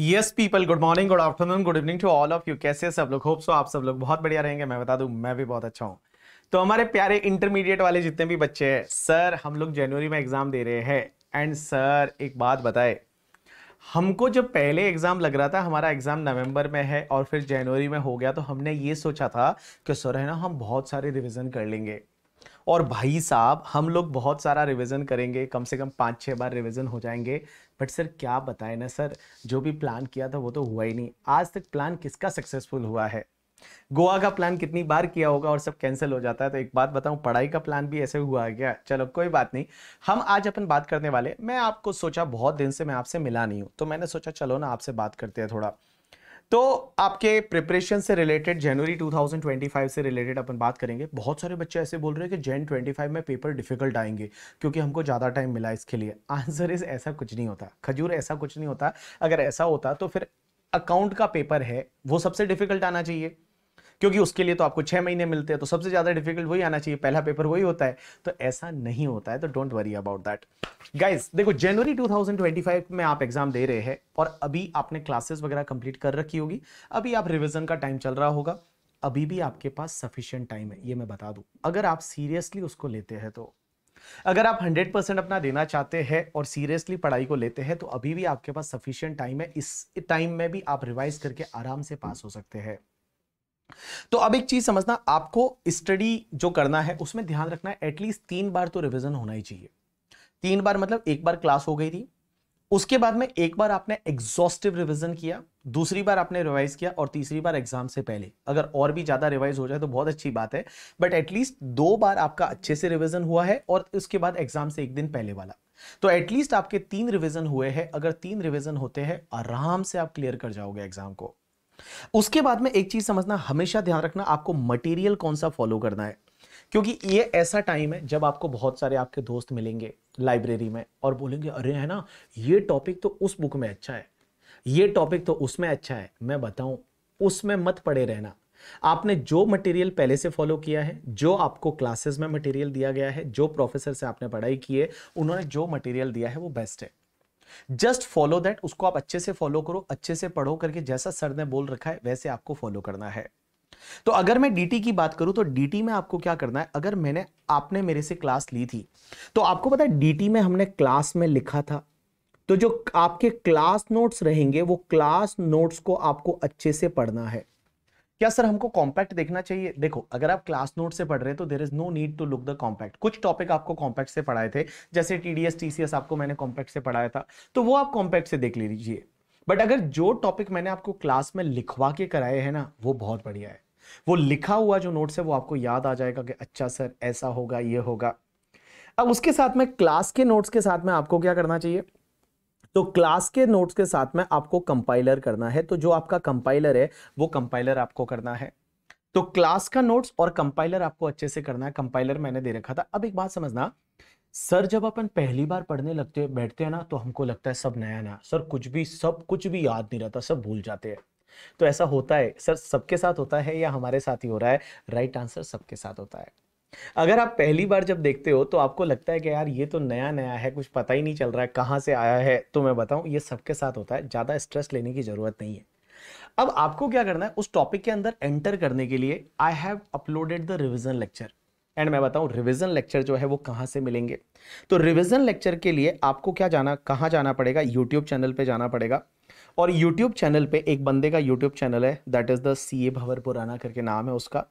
yes people good morning good afternoon good evening to all of you कैसे सब लोग hope so आप सब लोग बहुत बढ़िया रहेंगे मैं बता दूं मैं भी बहुत अच्छा हूँ तो हमारे प्यारे इंटरमीडिएट वाले जितने भी बच्चे हैं सर हम लोग जनवरी में एग्जाम दे रहे हैं एंड सर एक बात बताए हमको जब पहले एग्जाम लग रहा था हमारा एग्जाम नवंबर में है और फिर जनवरी में हो गया तो हमने ये सोचा था कि सर है ना हम बहुत सारे रिविजन कर लेंगे और भाई साहब हम लोग बहुत सारा रिवीजन करेंगे कम से कम पाँच छः बार रिवीजन हो जाएंगे बट सर क्या बताए ना सर जो भी प्लान किया था वो तो हुआ ही नहीं आज तक प्लान किसका सक्सेसफुल हुआ है गोवा का प्लान कितनी बार किया होगा और सब कैंसिल हो जाता है तो एक बात बताऊं पढ़ाई का प्लान भी ऐसे हुआ है क्या चलो कोई बात नहीं हम आज अपन बात करने वाले मैं आपको सोचा बहुत दिन से मैं आपसे मिला नहीं हूँ तो मैंने सोचा चलो ना आपसे बात करते हैं थोड़ा तो आपके प्रिपरेशन से रिलेटेड जनवरी 2025 से रिलेटेड अपन बात करेंगे बहुत सारे बच्चे ऐसे बोल रहे हैं कि जैन 25 में पेपर डिफिकल्ट आएंगे क्योंकि हमको ज़्यादा टाइम मिला इसके लिए आंसर इज ऐसा कुछ नहीं होता खजूर ऐसा कुछ नहीं होता अगर ऐसा होता तो फिर अकाउंट का पेपर है वो सबसे डिफिकल्ट आना चाहिए क्योंकि उसके लिए तो आपको छह महीने मिलते हैं तो सबसे ज़्यादा डिफिकल्ट वही आना चाहिए पहला पेपर वही होता है तो ऐसा नहीं होता है तो don't worry about that guys देखो जनवरी 2025 में आप एग्जाम दे रहे हैं और अभी आपने क्लासेस वगैरह कंप्लीट कर रखी होगी अभी आप रिविजन का टाइम चल रहा होगा अभी भी आपके पास सफिशियंट टाइम है ये मैं बता दूं अगर आप सीरियसली उसको लेते हैं तो अगर आप 100 परसेंट अपना देना चाहते हैं और सीरियसली पढ़ाई को लेते हैं तो अभी भी आपके पास सफिशियंट टाइम है इस टाइम में भी आप रिवाइज करके आराम से पास हो सकते हैं तो अब एक चीज समझना आपको स्टडी जो करना है उसमें ध्यान रखना है एटलीस्ट तीन बार तो रिविजन होना ही चाहिए तीन बार मतलब एक बार क्लास हो गई थी उसके बाद में एक बार आपने एग्जॉस्टिव रिवीजन किया दूसरी बार आपने रिवाइज किया और तीसरी बार एग्जाम से पहले अगर और भी ज़्यादा रिवाइज हो जाए तो बहुत अच्छी बात है बट एटलीस्ट दो बार आपका अच्छे से रिविजन हुआ है और उसके बाद एग्जाम से एक दिन पहले वाला तो एटलीस्ट आपके तीन रिविजन हुए हैं अगर तीन रिविजन होते हैं आराम से आप क्लियर कर जाओगे एग्जाम को उसके बाद में एक चीज समझना हमेशा ध्यान रखना आपको मटेरियल कौन सा फॉलो करना है क्योंकि ये ऐसा टाइम है जब आपको बहुत सारे आपके दोस्त मिलेंगे लाइब्रेरी में और बोलेंगे अरे है ना ये टॉपिक तो उस बुक में अच्छा है ये टॉपिक तो उसमें अच्छा है मैं बताऊं उसमें मत पड़े रहना आपने जो मटेरियल पहले से फॉलो किया है जो आपको क्लासेस में मटेरियल दिया गया है जो प्रोफेसर से आपने पढ़ाई की है उन्होंने जो मटेरियल दिया है वो बेस्ट है जस्ट फॉलो दैट उसको आप अच्छे से फॉलो करो अच्छे से पढ़ो करके जैसा सर ने बोल रखा है वैसे आपको फॉलो करना है तो अगर मैं डीटी की बात करूं तो डीटी में आपको क्या करना है अगर मैंने आपने मेरे से क्लास ली थी तो आपको पता है डीटी में हमने क्लास में लिखा था तो जो आपके क्लास नोट्स रहेंगे वो क्लास नोट्स को आपको अच्छे से पढ़ना है क्या सर हमको कॉम्पैक्ट देखना चाहिए देखो अगर आप क्लास नोट से पढ़ रहे तो there is no need to look the compact कुछ टॉपिक आपको कॉम्पैक्ट से पढ़ाए थे जैसे टीडीएस टीसीएस आपको मैंने कॉम्पैक्ट से पढ़ाया था तो वो आप कॉम्पैक्ट से देख लीजिए बट अगर जो टॉपिक मैंने आपको क्लास में लिखवा के कराए हैं ना वो बहुत बढ़िया है वो लिखा हुआ जो नोट्स है वो आपको याद आ जाएगा कि अच्छा सर ऐसा होगा ये होगा अब उसके साथ में क्लास के नोट्स के साथ में आपको क्या करना चाहिए तो क्लास के नोट्स के साथ में आपको कंपाइलर करना है तो जो आपका कंपाइलर है वो कंपाइलर आपको करना है तो क्लास का नोट्स और कंपाइलर आपको अच्छे से करना है कंपाइलर मैंने दे रखा था अब एक बात समझना सर जब अपन पहली बार पढ़ने लगते हैं बैठते हैं ना तो हमको लगता है सब नया नया सर कुछ भी सब कुछ भी याद नहीं रहता सब भूल जाते हैं तो ऐसा होता है सर सबके साथ होता है या हमारे साथ ही हो रहा है राइट आंसर सबके साथ होता है अगर आप पहली बार जब देखते हो तो आपको लगता है कि यार ये तो नया नया है कुछ पता ही नहीं चल रहा है कहाँ से आया है तो मैं बताऊँ ये सबके साथ होता है ज़्यादा स्ट्रेस लेने की ज़रूरत नहीं है अब आपको क्या करना है उस टॉपिक के अंदर एंटर करने के लिए I have uploaded the revision lecture and मैं बताऊं रिविजन लेक्चर जो है वो कहां से मिलेंगे तो रिविजन लेक्चर के लिए आपको क्या जाना कहां जाना पड़ेगा यूट्यूब चैनल पे जाना पड़ेगा और यूट्यूब चैनल पे एक बंदे का यूट्यूब चैनल है that is the C A भवर पुराना करके नाम है उसका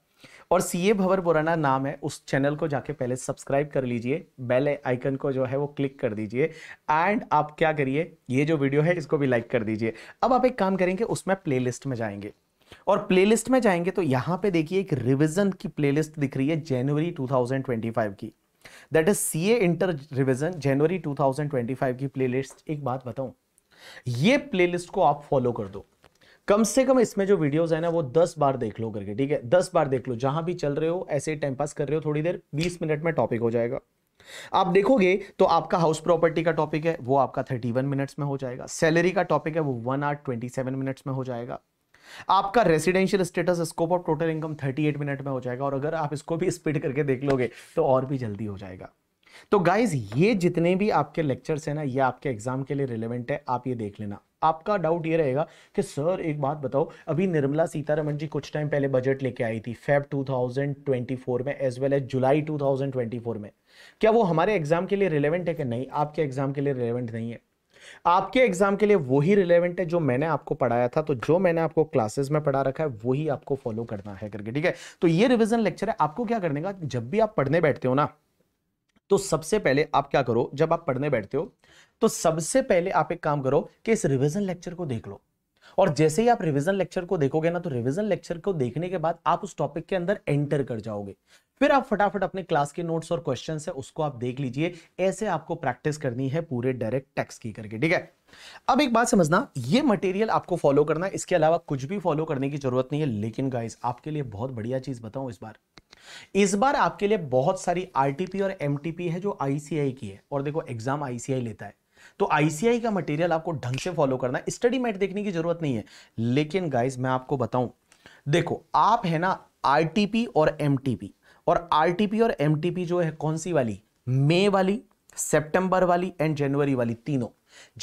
और सीए भवर बोराना नाम है उस चैनल को जाके पहले सब्सक्राइब कर लीजिए बेल आइकन को जो है वो क्लिक कर दीजिए एंड आप क्या करिए ये जो वीडियो है इसको भी लाइक कर दीजिए अब आप एक काम करेंगे उसमें प्लेलिस्ट में जाएंगे और प्लेलिस्ट में जाएंगे तो यहां पे देखिए एक रिवीजन की प्लेलिस्ट दिख रही है जनवरी 2025 की that is CA inter revision January 2025 की प्लेलिस्ट एक बात बताऊं ये प्लेलिस्ट को आप फॉलो कर दो कम से कम इसमें जो वीडियोस है ना वो दस बार देख लो करके ठीक है दस बार देख लो जहां भी चल रहे हो ऐसे टाइम पास कर रहे हो थोड़ी देर बीस मिनट में टॉपिक हो जाएगा आप देखोगे तो आपका हाउस प्रॉपर्टी का टॉपिक है वो आपका थर्टी वन मिनट्स में हो जाएगा सैलरी का टॉपिक है वो one hour twenty seven minutes में हो जाएगा आपका residential status scope of total income thirty eight minute में हो जाएगा और अगर आप इसको भी स्पीड करके देख लोगे तो और भी जल्दी हो जाएगा तो गाइज ये जितने भी आपके लेक्चर्स हैं ना ये आपके एग्जाम के लिए रिलेवेंट है आप ये देख लेना आपका डाउट ये रहेगा कि सर एक बात बताओ अभी निर्मला सीतारमन जी कुछ टाइम पहले बजट लेके आई थी फेब 2024 में एज वेल एज जुलाई 2024 में क्या वो हमारे एग्जाम के लिए रिलेवेंट है कि नहीं आपके एग्जाम के लिए रिलेवेंट नहीं है आपके एग्जाम के लिए वही रिलेवेंट है जो मैंने आपको पढ़ाया था तो जो मैंने आपको क्लासेस में पढ़ा रखा है वही आपको फॉलो करना है करके ठीक है तो ये रिविजन लेक्चर है आपको क्या करने का जब भी आप पढ़ने बैठते हो ना तो सबसे पहले आप क्या करो जब आप पढ़ने बैठते हो तो सबसे पहले आप एक काम करो कि इस रिविजन लेक्चर को देख लो और जैसे ही आप रिविजन लेक्चर को देखोगे ना तो रिविजन लेक्चर को देखने के बाद आप उस टॉपिक के अंदर एंटर कर जाओगे फिर आप फटाफट अपने क्लास के नोट्स और क्वेश्चन है उसको आप देख लीजिए ऐसे आपको प्रैक्टिस करनी है पूरे डायरेक्ट टेक्स्ट की करके ठीक है अब एक बात समझना ये मटेरियल आपको फॉलो करना इसके अलावा कुछ भी फॉलो करने की जरूरत नहीं है लेकिन गाइस आपके लिए बहुत बढ़िया चीज बताऊं इस बार इस बार आपके लिए बहुत सारी आरटीपी और एमटीपी है जो आईसीआई की है और देखो एग्जाम आईसीआई लेता है तो आईसीआई का मटेरियल आपको ढंग से फॉलो करना है स्टडी मैट देखने की जरूरत नहीं है लेकिन गाइज मैं आपको बताऊं देखो आप है ना आरटीपी और एम और आरटीपी और एम जो है कौन सी वाली मे वाली सेप्टेंबर वाली एंड जनवरी वाली तीनों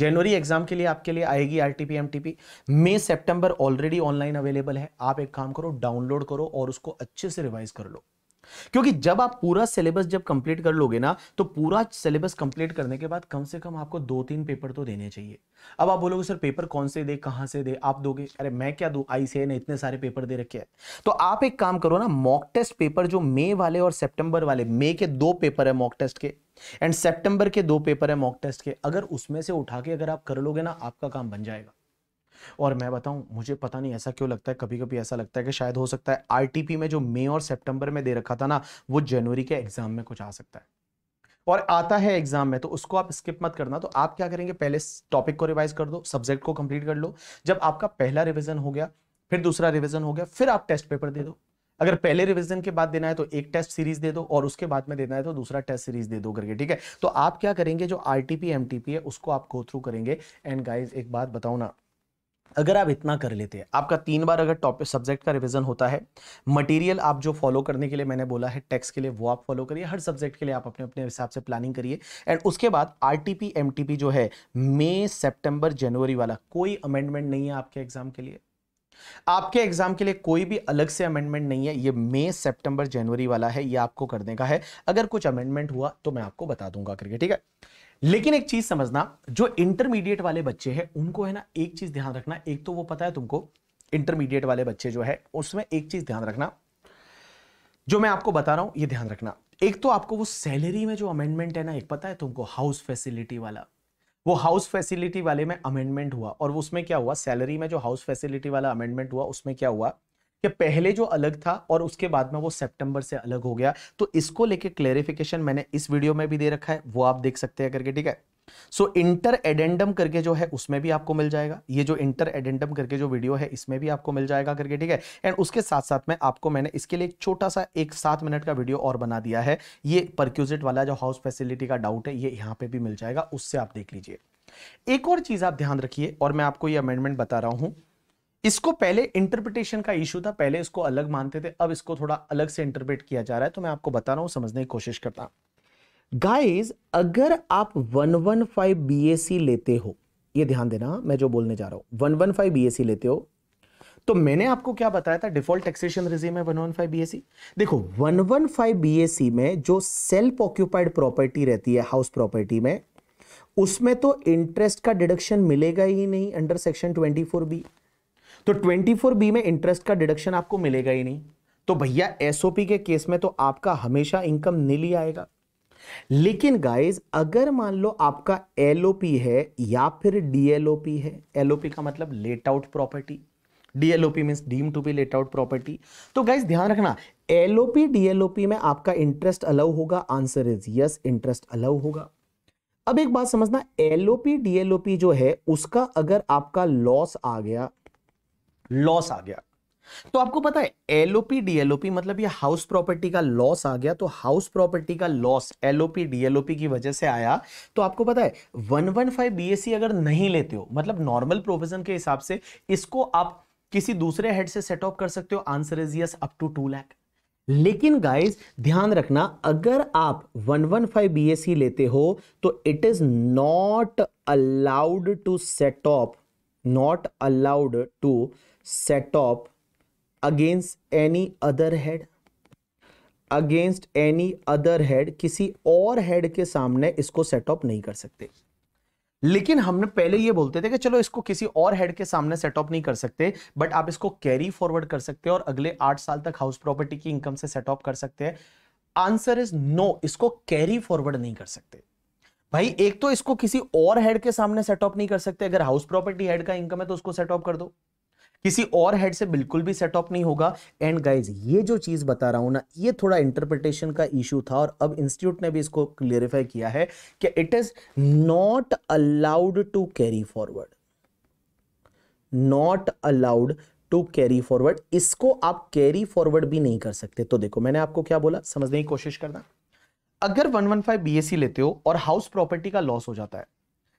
जनवरी एग्जाम के लिए आपके लिए आएगी R T May September already online available है आप एक काम करो डाउनलोड करो और उसको अच्छे से रिवाइज कर लो क्योंकि जब आप पूरा सिलेबस जब कंप्लीट कर लोगे ना तो पूरा सिलेबस कंप्लीट करने के बाद कम से कम आपको दो तीन पेपर तो देने चाहिए अब आप बोलोगे सर पेपर कौन से दे कहां से दे आप दोगे अरे मैं क्या दू आईसीआई ने इतने सारे पेपर दे रखे हैं तो आप एक काम करो ना मॉक टेस्ट पेपर जो मे वाले और सेप्टेंबर वाले मे के दो पेपर है मॉक टेस्ट के एंड सेप्टेंबर के दो पेपर है मॉक टेस्ट के अगर उसमें से उठा के अगर आप कर लोगे ना आपका काम बन जाएगा और मैं बताऊं मुझे पता नहीं ऐसा क्यों लगता है कभी कभी ऐसा लगता है कि शायद हो सकता है आरटीपी में जो मई और सितंबर में दे रखा था ना वो जनवरी के एग्जाम में कुछ आ सकता है और आता है एग्जाम में तो उसको आप स्किप मत करना तो आप क्या करेंगे पहले टॉपिक को रिवाइज कर दो सब्जेक्ट को कंप्लीट कर लो जब आपका पहला रिविजन हो गया फिर दूसरा रिविजन हो गया फिर आप टेस्ट पेपर दे दो अगर पहले रिवीजन के बाद देना है तो एक टेस्ट सीरीज दे दो और उसके बाद में देना है तो दूसरा टेस्ट सीरीज दे दो करके ठीक है तो आप क्या करेंगे जो आरटीपी एमटीपी है उसको आप गो थ्रू करेंगे एंड गाइस एक बात बताओ ना अगर आप इतना कर लेते हैं आपका तीन बार अगर टॉपिक सब्जेक्ट का रिवीजन होता है मटेरियल आप जो फॉलो करने के लिए मैंने बोला है टेक्स्ट के लिए वो आप फॉलो करिए हर सब्जेक्ट के लिए आप अपने अपने हिसाब से प्लानिंग करिए एंड उसके बाद आरटीपी एमटीपी जो है मई सितंबर जनवरी वाला कोई अमेंडमेंट नहीं है आपके एग्जाम के लिए आपके एग्जाम के लिए कोई भी अलग से अमेंडमेंट नहीं है ये मई सितंबर जनवरी वाला है ये आपको करने का है अगर कुछ अमेंडमेंट हुआ तो मैं आपको बता दूंगा करके ठीक है लेकिन एक चीज समझना जो इंटरमीडिएट वाले बच्चे हैं उनको है ना एक चीज ध्यान रखना एक तो वो पता है तुमको इंटरमीडिएट वाले बच्चे जो है उसमें एक चीज ध्यान रखना जो मैं आपको बता रहा हूं ये ध्यान रखना एक तो आपको वो सैलरी में जो अमेंडमेंट है ना एक पता है तुमको हाउस फैसिलिटी वाला वो हाउस फैसिलिटी वाले में अमेंडमेंट हुआ और उसमें क्या हुआ सैलरी में जो हाउस फैसिलिटी वाला अमेंडमेंट हुआ उसमें क्या हुआ कि पहले जो अलग था और उसके बाद में वो सितंबर से अलग हो गया तो इसको लेके क्लेरिफिकेशन मैंने इस वीडियो में भी दे रखा है वो आप देख सकते हैं करके ठीक है सो इंटर एडेंडम करके जो है उसमें भी आपको मिल जाएगा ये जो इंटर एडेंडम करके जो वीडियो है इसमें भी आपको मिल जाएगा करके ठीक है एंड उसके साथ साथ में आपको मैंने इसके लिए एक छोटा सा एक सात मिनट का वीडियो और बना दिया है ये परक्यूजिट वाला जो हाउस फैसिलिटी का डाउट है ये यहाँ पे भी मिल जाएगा उससे आप देख लीजिए एक और चीज आप ध्यान रखिए और मैं आपको ये अमेंडमेंट बता रहा हूं इसको पहले इंटरप्रिटेशन का इश्यू था पहले इसको अलग मानते थे अब इसको थोड़ा अलग से इंटरप्रेट किया जा रहा है तो मैं आपको बता रहा हूं समझने की कोशिश करता हूं गाइस अगर आप 115 बीएससी लेते हो ये ध्यान देना मैं जो बोलने जा रहा हूं 115 बीएससी लेते हो तो मैंने आपको क्या बताया था डिफॉल्ट टैक्सेशन रिजीम है 115 बीएससी देखो 115 बीएससी में जो सेल्फ ऑक्यूपाइड प्रॉपर्टी रहती है हाउस प्रॉपर्टी में उसमें तो इंटरेस्ट का डिडक्शन मिलेगा ही नहीं अंडर सेक्शन 24 बी तो बी में इंटरेस्ट का डिडक्शन आपको मिलेगा ही नहीं तो भैया एसओपी के केस में तो आपका हमेशा इनकम नील ही आएगा लेकिन गाइस अगर मान लो आपका एलओपी है या फिर डीएलओपी है एलओपी का मतलब let out property DLOP mean deem to be let out property तो गाइज ध्यान रखना एलओपी डीएलओपी में आपका इंटरेस्ट अलाउ होगा answer is yes interest allow होगा अब एक बात समझना एलओपी डीएलओपी जो है उसका अगर आपका लॉस आ गया लॉस आ गया तो आपको पता है एलओपी डीएलओपी मतलब ये हाउस प्रॉपर्टी का लॉस आ गया तो हाउस प्रॉपर्टी का लॉस एलओपी डीएलओपी की वजह से आया तो आपको पता है 115 बीएससी अगर नहीं लेते हो मतलब नॉर्मल प्रोविजन के हिसाब से इसको आप किसी दूसरे हेड से सेट ऑफ कर सकते हो answer is yes up to two lakh लेकिन गाइस ध्यान रखना अगर आप 115 बीएससी लेते हो तो it is not allowed to set off not allowed to set up against any other head against any other head किसी और हेड के सामने इसको सेटअप नहीं कर सकते लेकिन हमने पहले ये बोलते थे कि चलो इसको किसी और हेड के सामने सेटअप नहीं कर सकते बट आप इसको कैरी फॉरवर्ड कर सकते हैं और अगले आठ साल तक हाउस प्रॉपर्टी की इनकम से सेटअप कर सकते हैं आंसर इज नो इसको कैरी फॉरवर्ड नहीं कर सकते भाई एक तो इसको किसी और हेड के सामने सेटअप नहीं कर सकते अगर हाउस प्रॉपर्टी हेड का इनकम है तो उसको सेटअप कर दो किसी और हेड से बिल्कुल भी सेटअप नहीं होगा एंड गाइज ये जो चीज़ बता रहा हूं ना ये थोड़ा इंटरप्रिटेशन का इशू था और अब इंस्टीट्यूट ने भी इसको क्लियरिफाई किया है कि it is not allowed to carry forward not allowed to carry forward इसको आप कैरी फॉरवर्ड भी नहीं कर सकते तो देखो मैंने आपको क्या बोला समझने की कोशिश करना अगर 115 बीएससी e लेते हो और हाउस प्रॉपर्टी का लॉस हो जाता है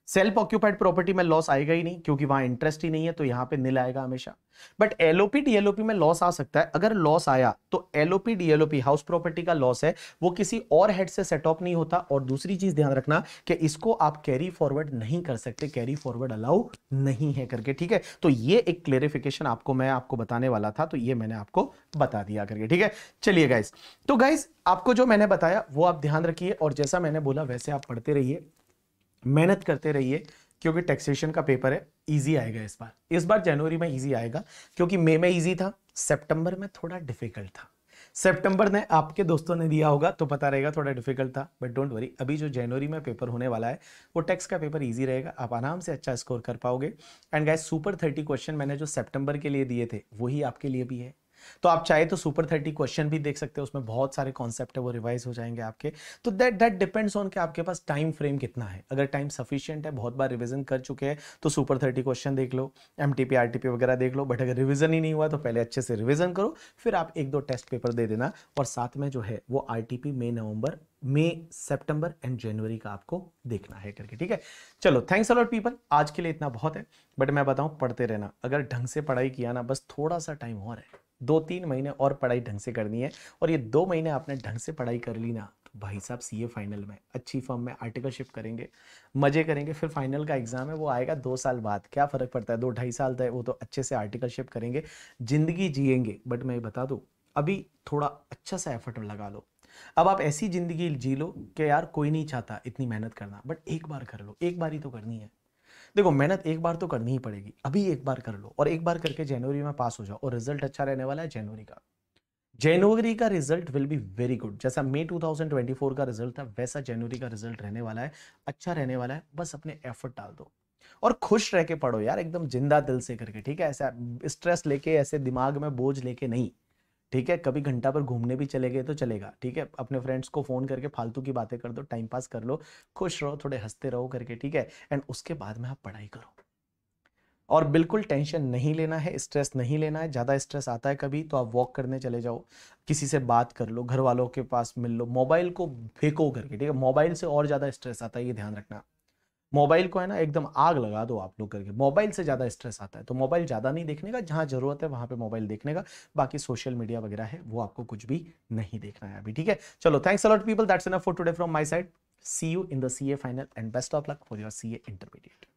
सेल्फ ऑक्यूपाइड प्रॉपर्टी में लॉस आएगा ही नहीं क्योंकि वहां इंटरेस्ट ही नहीं है तो यहाँ पे नील आएगा हमेशा बट एलओपी डीएलओपी में लॉस आ सकता है अगर लॉस आया तो एलओपी डीएलओपी हाउस प्रॉपर्टी का लॉस है वो किसी और हेड से सेट ऑफ नहीं होता और दूसरी चीज ध्यान रखना कि इसको आप कैरी फॉरवर्ड नहीं कर सकते कैरी फॉरवर्ड अलाउ नहीं है करके ठीक है तो ये एक क्लेरिफिकेशन आपको मैं आपको बताने वाला था तो ये मैंने आपको बता दिया करके ठीक है चलिए गाइज तो गाइज आपको जो मैंने बताया वो आप ध्यान रखिए और जैसा मैंने बोला वैसे आप पढ़ते रहिए मेहनत करते रहिए क्योंकि टैक्सेशन का पेपर है इजी आएगा इस बार इस बार जनवरी में इजी आएगा क्योंकि मई में इजी था सितंबर में थोड़ा डिफिकल्ट था सितंबर ने आपके दोस्तों ने दिया होगा तो पता रहेगा थोड़ा डिफिकल्ट था बट डोंट वरी अभी जो जनवरी में पेपर होने वाला है वो टैक्स का पेपर इजी रहेगा आप आराम से अच्छा स्कोर कर पाओगे and guys super thirty question मैंने जो सेप्टेम्बर के लिए दिए थे वही आपके लिए भी है तो आप चाहे तो सुपर थर्टी क्वेश्चन भी देख सकते हो उसमें बहुत सारे कॉन्सेप्ट है वो रिवाइज हो जाएंगे आपके तो दैट दैट डिपेंड्स ऑन कि आपके पास टाइम फ्रेम कितना है अगर टाइम सफिशियंट है बहुत बार रिविजन कर चुके हैं तो सुपर थर्टी क्वेश्चन देख लो एम टी वगैरह देख लो बट अगर रिविजन ही नहीं हुआ तो पहले अच्छे से रिविजन करो फिर आप एक दो टेस्ट पेपर दे देना और साथ में जो है वो R T P May November May सितंबर एंड जनवरी का आपको देखना है करके ठीक है चलो थैंक्स अलॉट पीपल आज के लिए इतना बहुत है बट मैं बताऊं पढ़ते रहना अगर ढंग से पढ़ाई किया ना बस थोड़ा सा टाइम और है दो तीन महीने और पढ़ाई ढंग से करनी है और ये दो महीने आपने ढंग से पढ़ाई कर ली ना तो भाई साहब सीए फाइनल में अच्छी फॉर्म में आर्टिकलशिप करेंगे मज़े करेंगे फिर फाइनल का एग्ज़ाम है वो आएगा दो साल बाद क्या फ़र्क पड़ता है दो ढाई साल तक वो तो अच्छे से आर्टिकलशिप करेंगे ज़िंदगी जियेंगे बट मैं बता दूँ अभी थोड़ा अच्छा सा एफर्ट लगा लो अब आप ऐसी ज़िंदगी जी लो कि यार कोई नहीं चाहता इतनी मेहनत करना बट एक बार कर लो एक बार ही तो करनी है देखो मेहनत एक बार तो करनी ही पड़ेगी अभी एक बार कर लो और एक बार करके जनवरी में पास हो जाओ और रिजल्ट अच्छा रहने वाला है जनवरी का जनवरी का result will be very good जैसा मई 2024 का रिजल्ट था वैसा जनवरी का रिजल्ट रहने वाला है अच्छा रहने वाला है बस अपने एफर्ट डाल दो और खुश रह के पढ़ो यार एकदम जिंदा दिल से करके ठीक है ऐसा स्ट्रेस लेके ऐसे दिमाग में बोझ लेके नहीं ठीक है कभी घंटा पर घूमने भी चले गए तो चलेगा ठीक है अपने फ्रेंड्स को फ़ोन करके फालतू की बातें कर दो टाइम पास कर लो खुश रहो थोड़े हंसते रहो करके ठीक है एंड उसके बाद में आप पढ़ाई करो और बिल्कुल टेंशन नहीं लेना है स्ट्रेस नहीं लेना है ज़्यादा स्ट्रेस आता है कभी तो आप वॉक करने चले जाओ किसी से बात कर लो घर वालों के पास मिल लो मोबाइल को फेंको करके ठीक है मोबाइल से और ज़्यादा स्ट्रेस आता है ये ध्यान रखना मोबाइल को है ना एकदम आग लगा दो आप लोग करके मोबाइल से ज़्यादा स्ट्रेस आता है तो मोबाइल ज़्यादा नहीं देखने का जहां ज़रूरत है वहां पे मोबाइल देखने का बाकी सोशल मीडिया वगैरह है वो आपको कुछ भी नहीं देखना है अभी ठीक है चलो thanks a lot people that's enough for today from my side see you in the C A final and best of luck for your C A intermediate